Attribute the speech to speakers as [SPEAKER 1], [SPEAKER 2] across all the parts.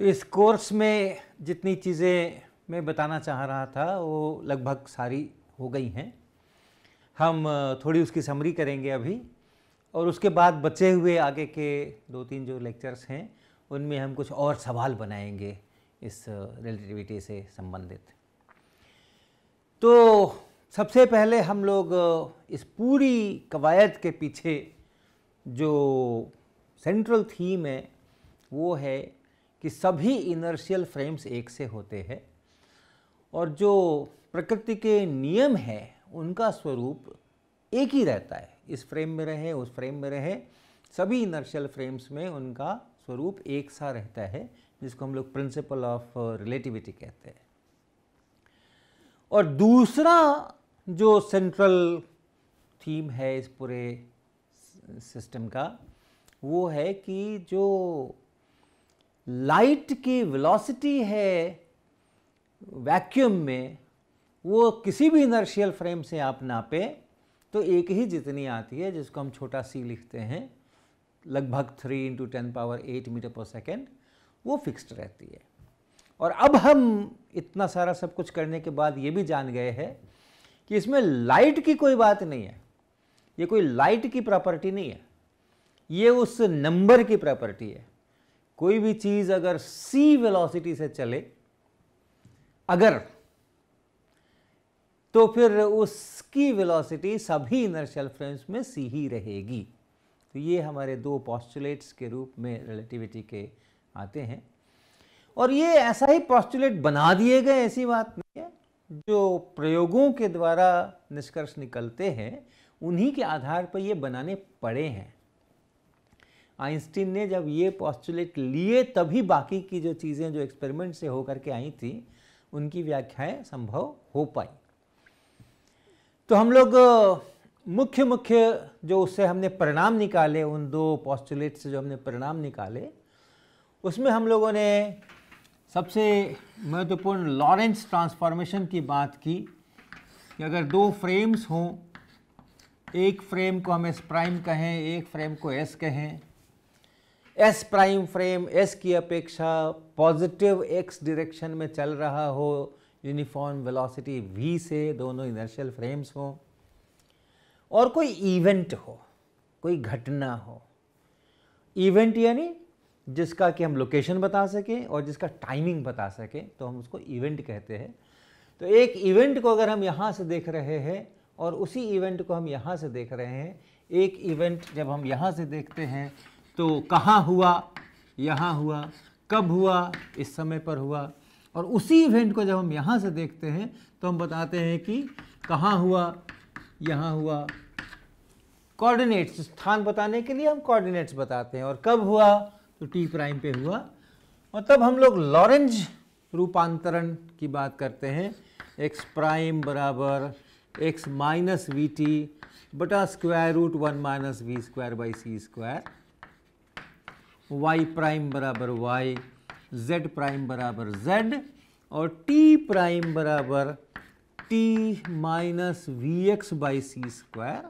[SPEAKER 1] तो इस कोर्स में जितनी चीज़ें मैं बताना चाह रहा था वो लगभग सारी हो गई हैं हम थोड़ी उसकी समरी करेंगे अभी और उसके बाद बचे हुए आगे के दो तीन जो लेक्चर्स हैं उनमें हम कुछ और सवाल बनाएंगे इस रिलेटिविटी से संबंधित तो सबसे पहले हम लोग इस पूरी कवायद के पीछे जो सेंट्रल थीम है वो है कि सभी इनर्शियल फ्रेम्स एक से होते हैं और जो प्रकृति के नियम है उनका स्वरूप एक ही रहता है इस फ्रेम में रहे उस फ्रेम में रहे सभी इनर्शियल फ्रेम्स में उनका स्वरूप एक सा रहता है जिसको हम लोग प्रिंसिपल ऑफ रिलेटिविटी कहते हैं और दूसरा जो सेंट्रल थीम है इस पूरे सिस्टम का वो है कि जो लाइट की वेलोसिटी है वैक्यूम में वो किसी भी इनर्शियल फ्रेम से आप नापे तो एक ही जितनी आती है जिसको हम छोटा सी लिखते हैं लगभग three into ten power eight metre per second वो फिक्स्ड रहती है और अब हम इतना सारा सब कुछ करने के बाद ये भी जान गए हैं कि इसमें लाइट की कोई बात नहीं है ये कोई लाइट की प्रॉपर्टी नहीं है ये उस नंबर की प्रॉपर्टी है कोई भी चीज अगर सी वेलोसिटी से चले अगर तो फिर उसकी वेलोसिटी सभी इनर्शियल फ्रेम्स में सी ही रहेगी तो ये हमारे दो पॉस्टुलेट्स के रूप में रिलेटिविटी के आते हैं और ये ऐसा ही पॉस्टुलेट बना दिए गए ऐसी बात नहीं है जो प्रयोगों के द्वारा निष्कर्ष निकलते हैं उन्हीं के आधार पर ये बनाने पड़े हैं आइंस्टीन ने जब ये पॉस्टुलेट लिए तभी बाकी की जो चीज़ें जो एक्सपेरिमेंट से होकर के आई थी उनकी व्याख्याएं संभव हो पाई तो हम लोग मुख्य मुख्य जो उससे हमने परिणाम निकाले उन दो पॉस्टुलेट से जो हमने परिणाम निकाले उसमें हम लोगों ने सबसे महत्वपूर्ण लॉरेंस ट्रांसफॉर्मेशन की बात की कि अगर दो फ्रेम्स हों एक फ्रेम को हम एस प्राइम कहें एक फ्रेम को एस कहें एस प्राइम फ्रेम एस की अपेक्षा पॉजिटिव एक्स डिरेक्शन में चल रहा हो यूनिफॉर्म वेलोसिटी वी से दोनों इनर्शियल फ्रेम्स हों और कोई इवेंट हो कोई घटना हो इवेंट यानी जिसका कि हम लोकेशन बता सकें और जिसका टाइमिंग बता सकें तो हम उसको इवेंट कहते हैं तो एक इवेंट को अगर हम यहाँ से देख रहे हैं और उसी इवेंट को हम यहाँ से देख रहे हैं एक इवेंट जब हम यहाँ से देखते हैं तो कहाँ हुआ यहाँ हुआ कब हुआ इस समय पर हुआ और उसी इवेंट को जब हम यहाँ से देखते हैं तो हम बताते हैं कि कहाँ हुआ यहाँ हुआ कोऑर्डिनेट्स स्थान बताने के लिए हम कोऑर्डिनेट्स बताते हैं और कब हुआ तो टी प्राइम पे हुआ और तब हम लोग लॉरेंज रूपांतरण की बात करते हैं एक्स प्राइम बराबर एक्स माइनस वी टी बटा square root one minus v square by c square y prime बराबर वाई जेड प्राइम बराबर जेड और टी प्राइम बराबर t minus v x by c square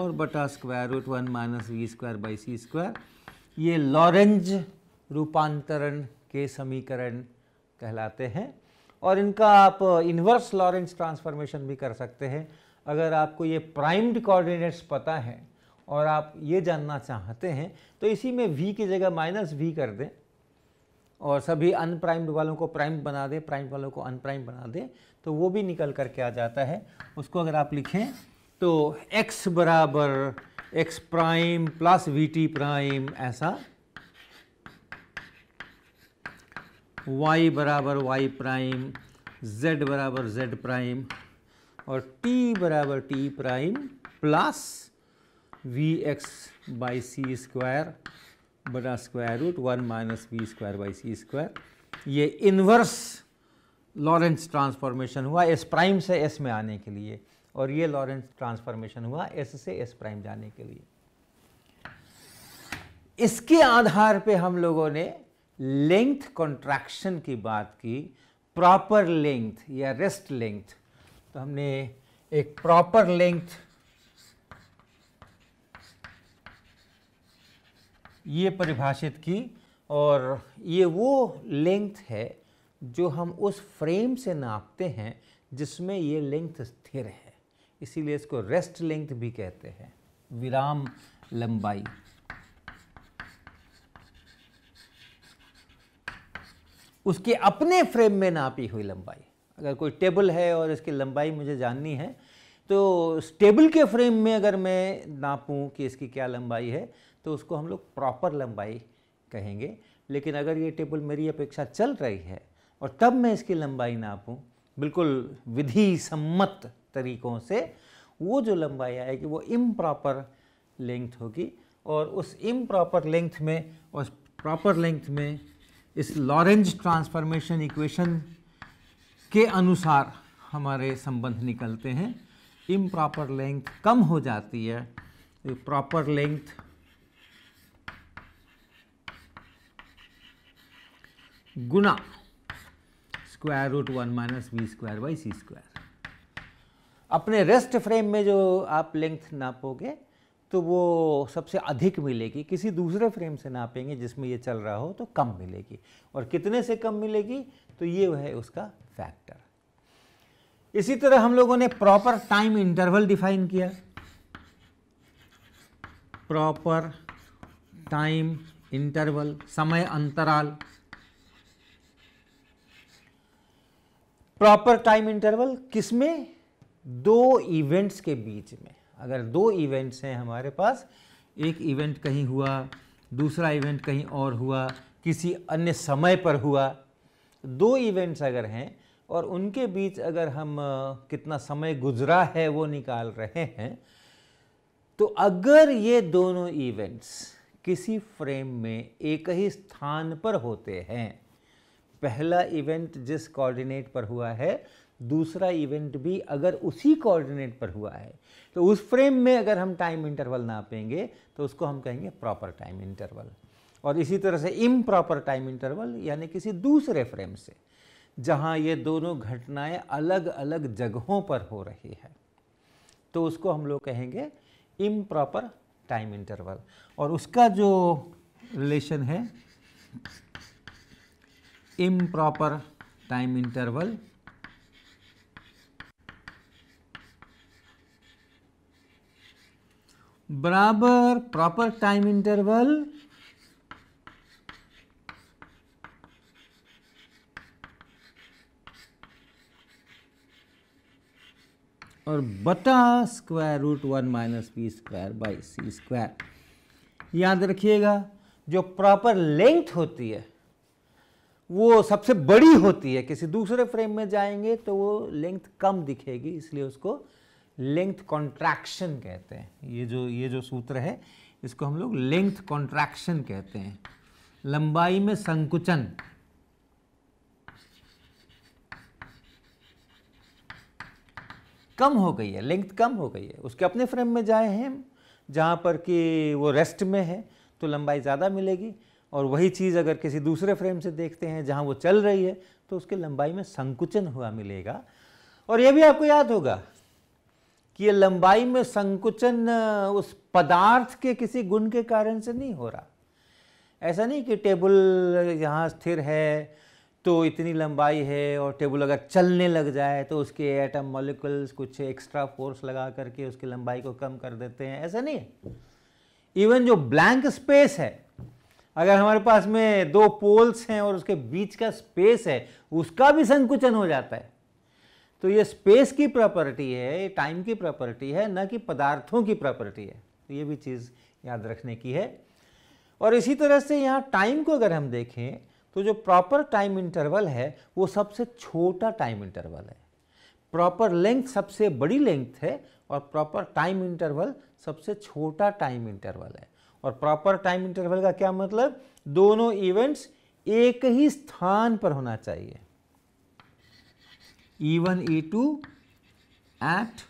[SPEAKER 1] और बटा square root one minus v square by c square ये Lorentz रूपांतरण के समीकरण कहलाते हैं और इनका आप इन्वर्स लॉरेंज ट्रांसफॉर्मेशन भी कर सकते हैं अगर आपको ये प्राइम्ड कोऑर्डिनेट्स पता है और आप ये जानना चाहते हैं तो इसी में वी की जगह माइनस वी कर दें और सभी अनप्राइम्ड वालों को प्राइम बना दें प्राइम वालों को अनप्राइम बना दें तो वो भी निकल करके आ जाता है उसको अगर आप लिखें तो एक्स बराबर x prime plus v t prime ऐसा वाई बराबर वाई प्राइम जेड बराबर जेड प्राइम और टी बराबर t prime plus v x by c square बटा square root one minus v square by c square ये inverse Lorentz transformation हुआ s prime से s में आने के लिए और ये लॉरेंस ट्रांसफॉर्मेशन हुआ एस से एस प्राइम जाने के लिए इसके आधार पे हम लोगों ने लेंथ कॉन्ट्रैक्शन की बात की प्रॉपर लेंथ या रेस्ट लेंथ तो हमने एक प्रॉपर लेंथ ये परिभाषित की और ये वो लेंथ है जो हम उस फ्रेम से नापते हैं जिसमें ये लेंथ स्थिर है इसीलिए इसको रेस्ट लेंथ भी कहते हैं विराम लंबाई उसके अपने फ्रेम में नापी हुई लंबाई अगर कोई टेबल है और इसकी लंबाई मुझे जाननी है तो टेबल के फ्रेम में अगर मैं नापूं कि इसकी क्या लंबाई है तो उसको हम लोग प्रॉपर लंबाई कहेंगे लेकिन अगर ये टेबल मेरी अपेक्षा चल रही है और तब मैं इसकी लंबाई नापूँ बिल्कुल विधि सम्मत तरीकों से वो जो लंबाई आएगी वो इम प्रॉपर लेंथ होगी और उस इम प्रॉपर लेंथ में और प्रॉपर लेंथ में इस लॉरेंज ट्रांसफॉर्मेशन इक्वेशन के अनुसार हमारे संबंध निकलते हैं इम प्रॉपर लेंथ कम हो जाती है प्रॉपर लेंथ गुना square root one minus v square by c square अपने रेस्ट फ्रेम में जो आप लेंथ नापोगे तो वो सबसे अधिक मिलेगी किसी दूसरे फ्रेम से नापेंगे जिसमें ये चल रहा हो तो कम मिलेगी और कितने से कम मिलेगी तो ये है उसका फैक्टर इसी तरह हम लोगों ने प्रॉपर टाइम इंटरवल डिफाइन किया प्रॉपर टाइम इंटरवल समय अंतराल प्रॉपर टाइम इंटरवल किसमें दो इवेंट्स के बीच में अगर दो इवेंट्स हैं हमारे पास एक इवेंट कहीं हुआ दूसरा इवेंट कहीं और हुआ किसी अन्य समय पर हुआ दो इवेंट्स अगर हैं और उनके बीच अगर हम कितना समय गुजरा है वो निकाल रहे हैं तो अगर ये दोनों इवेंट्स किसी फ्रेम में एक ही स्थान पर होते हैं पहला इवेंट जिस कोऑर्डिनेट पर हुआ है दूसरा इवेंट भी अगर उसी कोऑर्डिनेट पर हुआ है तो उस फ्रेम में अगर हम टाइम इंटरवल नापेंगे तो उसको हम कहेंगे प्रॉपर टाइम इंटरवल और इसी तरह से इम प्रॉपर टाइम इंटरवल यानी किसी दूसरे फ्रेम से जहाँ ये दोनों घटनाएं अलग अलग जगहों पर हो रही है तो उसको हम लोग कहेंगे इम प्रॉपर टाइम इंटरवल और उसका जो रिलेशन है improper time interval बराबर प्रॉपर टाइम इंटरवल और बटा square root one minus p square by c square याद रखिएगा जो प्रॉपर लेंथ होती है वो सबसे बड़ी होती है किसी दूसरे फ्रेम में जाएंगे तो वो लेंथ कम दिखेगी इसलिए उसको लेंथ कॉन्ट्रैक्शन कहते हैं ये जो ये जो सूत्र है इसको हम लोग लेंथ कॉन्ट्रैक्शन कहते हैं लंबाई में संकुचन कम हो गई है लेंथ कम हो गई है उसके अपने फ्रेम में जाए हैं जहाँ पर कि वो रेस्ट में है तो लंबाई ज़्यादा मिलेगी और वही चीज़ अगर किसी दूसरे फ्रेम से देखते हैं जहाँ वो चल रही है तो उसकी लंबाई में संकुचन हुआ मिलेगा और ये भी आपको याद होगा कि ये लंबाई में संकुचन उस पदार्थ के किसी गुण के कारण से नहीं हो रहा ऐसा नहीं कि टेबल यहाँ स्थिर है तो इतनी लंबाई है और टेबल अगर चलने लग जाए तो उसके एटम मॉलिक्यूल्स कुछ एक्स्ट्रा फोर्स लगा करके उसकी लंबाई को कम कर देते हैं ऐसा नहीं है इवन जो ब्लैंक स्पेस है अगर हमारे पास में दो पोल्स हैं और उसके बीच का स्पेस है उसका भी संकुचन हो जाता है तो ये स्पेस की प्रॉपर्टी है ये टाइम की प्रॉपर्टी है न कि पदार्थों की प्रॉपर्टी है तो ये भी चीज़ याद रखने की है और इसी तरह से यहाँ टाइम को अगर हम देखें तो जो प्रॉपर टाइम इंटरवल है वो सबसे छोटा टाइम इंटरवल है प्रॉपर लेंथ सबसे बड़ी लेंथ है और प्रॉपर टाइम इंटरवल सबसे छोटा टाइम इंटरवल है और प्रॉपर टाइम इंटरवल का क्या मतलब दोनों इवेंट्स एक ही स्थान पर होना चाहिए e one e two at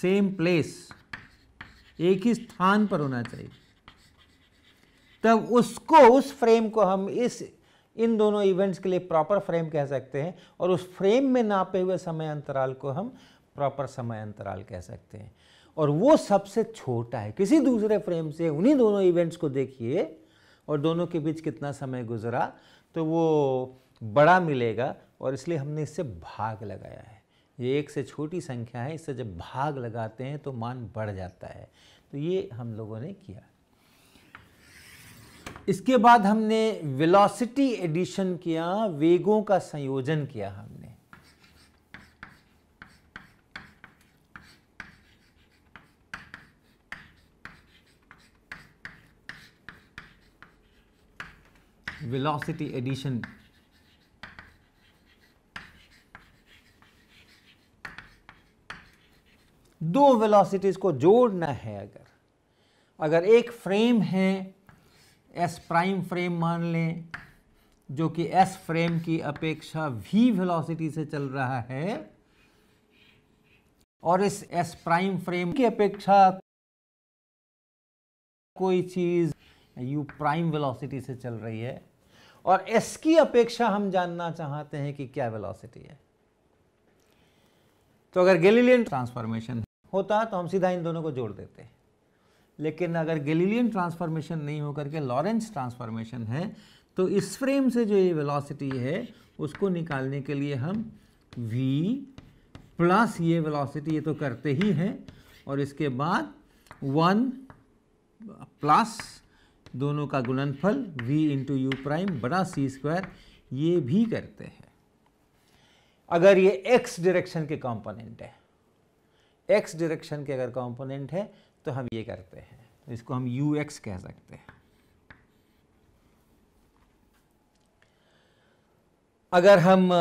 [SPEAKER 1] same place एक ही स्थान पर होना चाहिए तब उसको उस फ्रेम को हम इस इन दोनों इवेंट्स के लिए प्रॉपर फ्रेम कह सकते हैं और उस फ्रेम में नापे हुए समय अंतराल को हम प्रॉपर समय अंतराल कह सकते हैं और वो सबसे छोटा है किसी दूसरे फ्रेम से उन्हीं दोनों इवेंट्स को देखिए और दोनों के बीच कितना समय गुजरा तो वो बड़ा मिलेगा और इसलिए हमने इससे भाग लगाया है ये एक से छोटी संख्या है इससे जब भाग लगाते हैं तो मान बढ़ जाता है तो ये हम लोगों ने किया इसके बाद हमने वेलोसिटी एडिशन किया वेगों का संयोजन किया हम velocity addition दो वेलोसिटीज़ को जोड़ना है अगर अगर एक फ्रेम है एस प्राइम फ्रेम मान लें जो कि एस फ्रेम की अपेक्षा वी वेलोसिटी से चल रहा है और इस एस प्राइम फ्रेम की अपेक्षा कोई चीज़ यू प्राइम वेलोसिटी से चल रही है और एस की अपेक्षा हम जानना चाहते हैं कि क्या वेलोसिटी है तो अगर गैलीलियन ट्रांसफॉर्मेशन होता तो हम सीधा इन दोनों को जोड़ देते हैं लेकिन अगर गैलीलियन ट्रांसफॉर्मेशन नहीं होकर के लॉरेंस ट्रांसफॉर्मेशन है तो इस फ्रेम से जो ये वेलोसिटी है उसको निकालने के लिए हम v प्लस ये वेलोसिटी ये तो करते ही हैं और इसके बाद वन प्लस दोनों का गुणनफल v इंटू यू प्राइम बड़ा सी स्क्वायर ये भी करते हैं अगर ये x डायरेक्शन के कंपोनेंट है x डायरेक्शन के अगर कंपोनेंट है तो हम ये करते हैं तो इसको हम यू एक्स कह सकते हैं अगर हम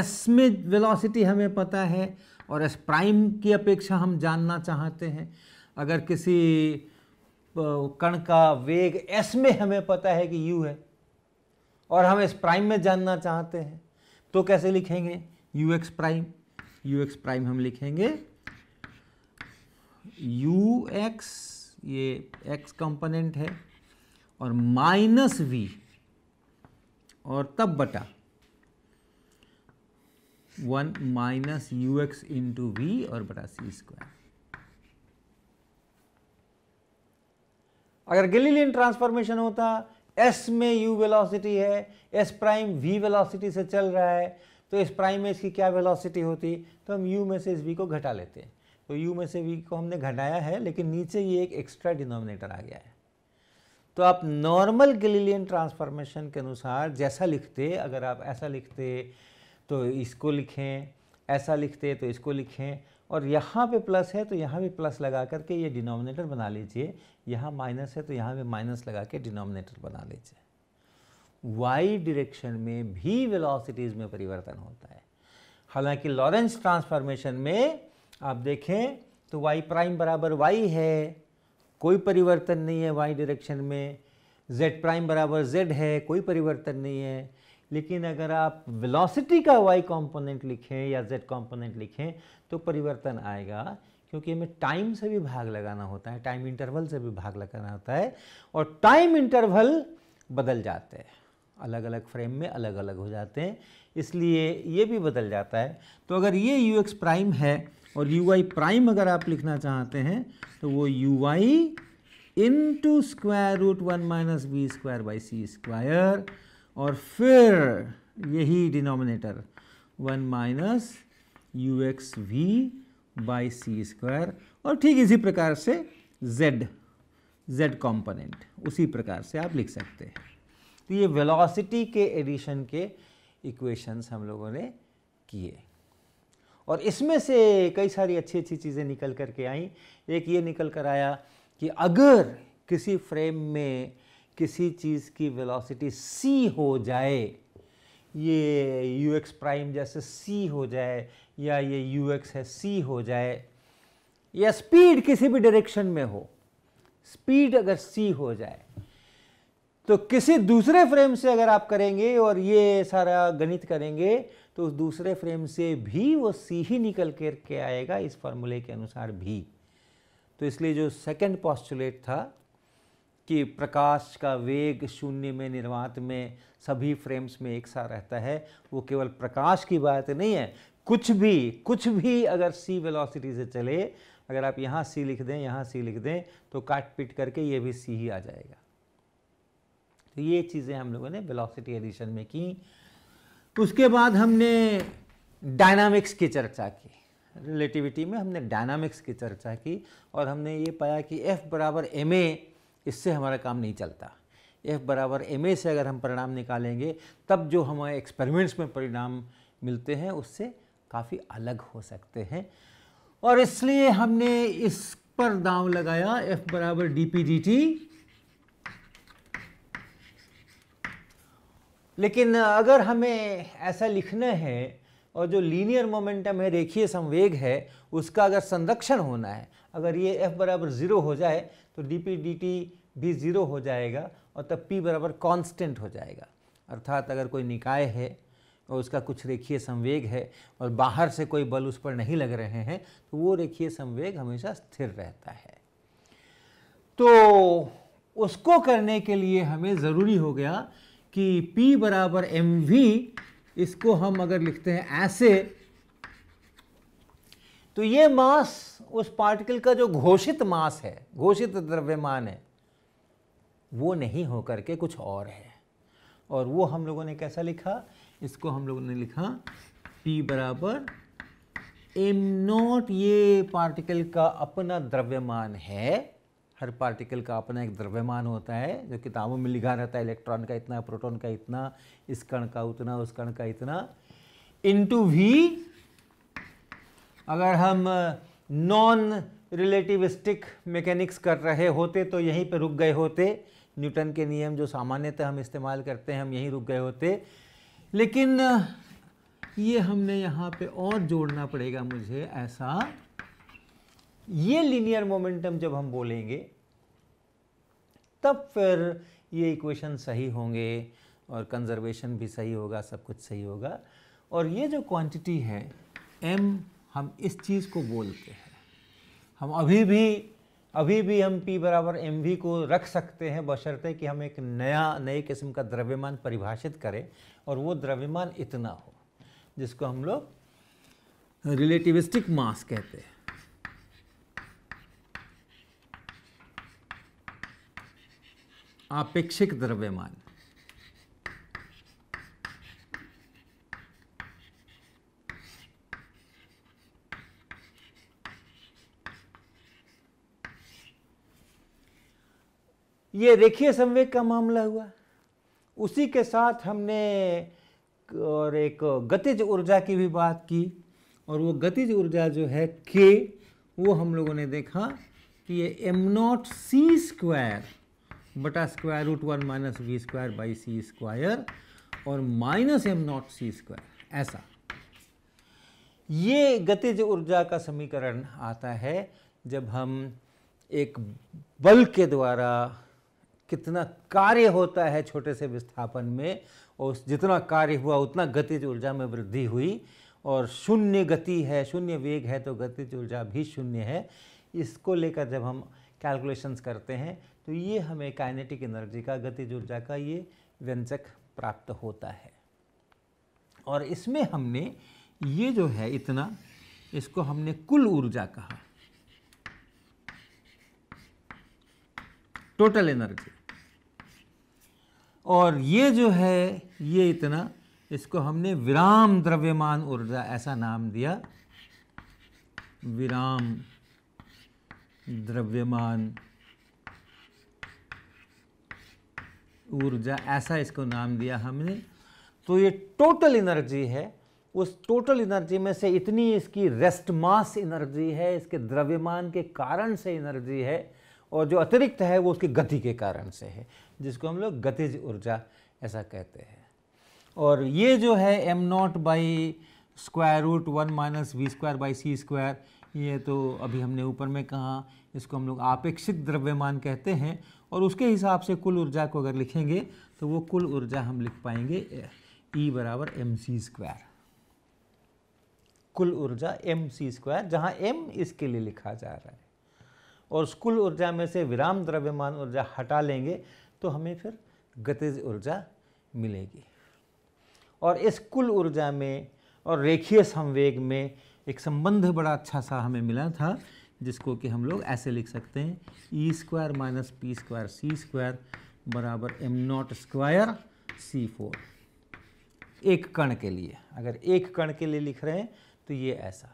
[SPEAKER 1] एस में वेलोसिटी हमें पता है और एस प्राइम की अपेक्षा हम जानना चाहते हैं अगर किसी कण का वेग एस में हमें पता है कि यू है और हम इस प्राइम में जानना चाहते हैं तो कैसे लिखेंगे u x prime u x prime हम लिखेंगे यू एक्स ये एक्स कंपोनेंट है और माइनस वी और तब बटा one minus u x into v और बटा सी स्क्वायर अगर गिलीलियन ट्रांसफॉर्मेशन होता एस में यू वेलोसिटी है एस प्राइम वी वेलोसिटी से चल रहा है तो एस प्राइम में इसकी क्या वेलोसिटी होती तो हम यू में से इस वी को घटा लेते हैं तो यू में से वी को हमने घटाया है लेकिन नीचे ये एक एक्स्ट्रा डिनोमिनेटर आ गया है तो आप नॉर्मल गिलीलियन ट्रांसफॉर्मेशन के अनुसार जैसा लिखते अगर आप ऐसा लिखते तो इसको लिखें ऐसा लिखते तो इसको लिखें और यहाँ पे प्लस है तो यहाँ भी प्लस लगा करके ये डिनोमिनेटर बना लीजिए यहाँ माइनस है तो यहाँ भी माइनस लगा के डिनोमिनेटर बना लीजिए वाई डिरेक्शन में भी वेलोसिटीज़ में परिवर्तन होता है हालांकि लॉरेंस ट्रांसफॉर्मेशन में आप देखें तो वाई प्राइम बराबर वाई है कोई परिवर्तन नहीं है वाई डिरेक्शन में जेड प्राइम बराबर जेड है कोई परिवर्तन नहीं है लेकिन अगर आप वेलोसिटी का वाई कॉम्पोनेंट लिखें या जेड कॉम्पोनेंट लिखें तो परिवर्तन आएगा क्योंकि हमें टाइम से भी भाग लगाना होता है टाइम इंटरवल से भी भाग लगाना होता है और टाइम इंटरवल बदल जाते हैं अलग अलग फ्रेम में अलग अलग हो जाते हैं इसलिए ये भी बदल जाता है तो अगर ये यू एक्स प्राइम है और यू वाई प्राइम अगर आप लिखना चाहते हैं तो वो u y into square root one minus b square by c square और फिर यही denominator one minus u x v by c square और ठीक इसी प्रकार से z z कॉम्पोनेंट उसी प्रकार से आप लिख सकते हैं तो ये वेलोसिटी के एडिशन के इक्वेशंस हम लोगों ने किए और इसमें से कई सारी अच्छी अच्छी चीज़ें निकल करके आई एक ये निकल कर आया कि अगर किसी फ्रेम में किसी चीज़ की वेलोसिटी सी हो जाए ये यू एक्स प्राइम जैसे सी हो जाए या ये यू एक्स है सी हो जाए या स्पीड किसी भी डायरेक्शन में हो स्पीड अगर सी हो जाए तो किसी दूसरे फ्रेम से अगर आप करेंगे और ये सारा गणित करेंगे तो उस दूसरे फ्रेम से भी वो सी ही निकल कर के आएगा इस फॉर्मूले के अनुसार भी तो इसलिए जो सेकंड पॉस्टुलेट था कि प्रकाश का वेग शून्य में निर्वात में सभी फ्रेम्स में एक सा रहता है वो केवल प्रकाश की बात नहीं है कुछ भी कुछ भी अगर सी वेलोसिटी से चले अगर आप यहाँ सी लिख दें यहाँ सी लिख दें तो काट पीट करके ये भी सी ही आ जाएगा तो ये चीज़ें हम लोगों ने वेलोसिटी एडिशन में की उसके बाद हमने डायनामिक्स की चर्चा की रिलेटिविटी में हमने डायनामिक्स की चर्चा की और हमने ये पाया कि एफ बराबर एम ए इससे हमारा काम नहीं चलता एफ बराबर एम ए से अगर हम परिणाम निकालेंगे तब जो हमारे एक्सपेरिमेंट्स में परिणाम मिलते हैं उससे काफ़ी अलग हो सकते हैं और इसलिए हमने इस पर दाव लगाया एफ बराबर डी पी डी टी लेकिन अगर हमें ऐसा लिखना है और जो लीनियर मोमेंटम है रेखीय संवेग है उसका अगर संरक्षण होना है अगर ये एफ बराबर ज़ीरो हो जाए तो डी पी डी टी भी ज़ीरो हो जाएगा और तब पी बराबर कांस्टेंट हो जाएगा अर्थात अगर कोई निकाय है और उसका कुछ रेखीय संवेग है और बाहर से कोई बल उस पर नहीं लग रहे हैं तो वो रेखीय संवेग हमेशा स्थिर रहता है तो उसको करने के लिए हमें ज़रूरी हो गया कि P बराबर एम वी इसको हम अगर लिखते हैं ऐसे तो ये मास उस पार्टिकल का जो घोषित मास है घोषित द्रव्यमान है वो नहीं होकर के कुछ और है और वो हम लोगों ने कैसा लिखा इसको हम लोगों ने लिखा P बराबर एम नॉट ये पार्टिकल का अपना द्रव्यमान है हर पार्टिकल का अपना एक द्रव्यमान होता है जो किताबों में लिखा रहता है इलेक्ट्रॉन का इतना प्रोटॉन का इतना इस कण का उतना उस कण का इतना इनटू वी अगर हम नॉन रिलेटिविस्टिक मैकेनिक्स कर रहे होते तो यहीं पर रुक गए होते न्यूटन के नियम जो सामान्यतः हम इस्तेमाल करते हैं हम यहीं रुक गए होते लेकिन ये हमने यहाँ पे और जोड़ना पड़ेगा मुझे ऐसा ये लीनियर मोमेंटम जब हम बोलेंगे तब फिर ये इक्वेशन सही होंगे और कंजर्वेशन भी सही होगा सब कुछ सही होगा और ये जो क्वांटिटी है एम हम इस चीज़ को बोलते हैं हम अभी भी अभी भी हम पी बराबर एम वी को रख सकते हैं बशर्ते कि हम एक नया नए किस्म का द्रव्यमान परिभाषित करें और वो द्रव्यमान इतना हो जिसको हम लोग रिलेटिविस्टिक मास कहते हैं आपेक्षिक द्रव्यमान ये रेखीय संवेग का मामला हुआ उसी के साथ हमने और एक गतिज ऊर्जा की भी बात की और वो गतिज ऊर्जा जो है के वो हम लोगों ने देखा कि ये एम नॉट सी स्क्वायर बटा square root one minus v square by c square और minus m naught c square ऐसा ये गतिज ऊर्जा का समीकरण आता है जब हम एक बल के द्वारा कितना कार्य होता है छोटे से विस्थापन में और जितना कार्य हुआ उतना गतिज ऊर्जा में वृद्धि हुई और शून्य गति है शून्य वेग है तो गतिज ऊर्जा भी शून्य है इसको लेकर जब हम कैलकुलेशंस करते हैं तो ये हमें काइनेटिक एनर्जी का गतिज ऊर्जा का ये व्यंजक प्राप्त होता है और इसमें हमने ये जो है इतना इसको हमने कुल ऊर्जा कहा टोटल एनर्जी और ये जो है ये इतना इसको हमने विराम द्रव्यमान ऊर्जा ऐसा नाम दिया विराम द्रव्यमान ऊर्जा ऐसा इसको नाम दिया हमने तो ये टोटल एनर्जी है उस टोटल एनर्जी में से इतनी इसकी रेस्ट मास एनर्जी है इसके द्रव्यमान के कारण से एनर्जी है और जो अतिरिक्त है वो उसकी गति के कारण से है जिसको हम लोग गतिज ऊर्जा ऐसा कहते हैं और ये जो है m naught by square root one minus v square by c square ये तो अभी हमने ऊपर में कहा इसको हम लोग आपेक्षित द्रव्यमान कहते हैं और उसके हिसाब से कुल ऊर्जा को अगर लिखेंगे तो वो कुल ऊर्जा हम लिख पाएंगे ई e बराबर एम सी स्क्वायर कुल ऊर्जा एम सी स्क्वायर जहाँ एम इसके लिए लिखा जा रहा है और उस कुल ऊर्जा में से विराम द्रव्यमान ऊर्जा हटा लेंगे तो हमें फिर गतिज ऊर्जा मिलेगी और इस कुल ऊर्जा में और रेखीय संवेग में एक संबंध बड़ा अच्छा सा हमें मिला था जिसको कि हम लोग ऐसे लिख सकते हैं e square minus p square c square बराबर m naught square c four एक कण के लिए अगर एक कण के लिए लिख रहे हैं तो ये ऐसा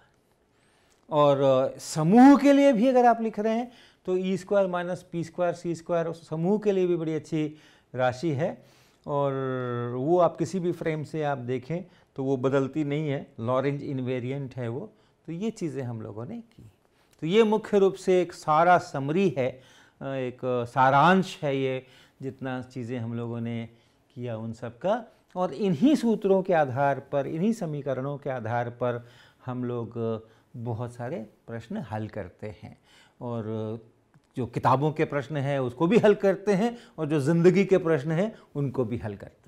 [SPEAKER 1] और समूह के लिए भी अगर आप लिख रहे हैं तो e square minus p square c square समूह के लिए भी बड़ी अच्छी राशि है और वो आप किसी भी फ्रेम से आप देखें तो वो बदलती नहीं है लॉरेंज इन्वेरियंट है वो तो ये चीज़ें हम लोगों ने की तो ये मुख्य रूप से एक सारा समरी है एक सारांश है ये जितना चीज़ें हम लोगों ने किया उन सब का और इन्हीं सूत्रों के आधार पर इन्हीं समीकरणों के आधार पर हम लोग बहुत सारे प्रश्न हल करते हैं और जो किताबों के प्रश्न हैं उसको भी हल करते हैं और जो ज़िंदगी के प्रश्न हैं उनको भी हल करते हैं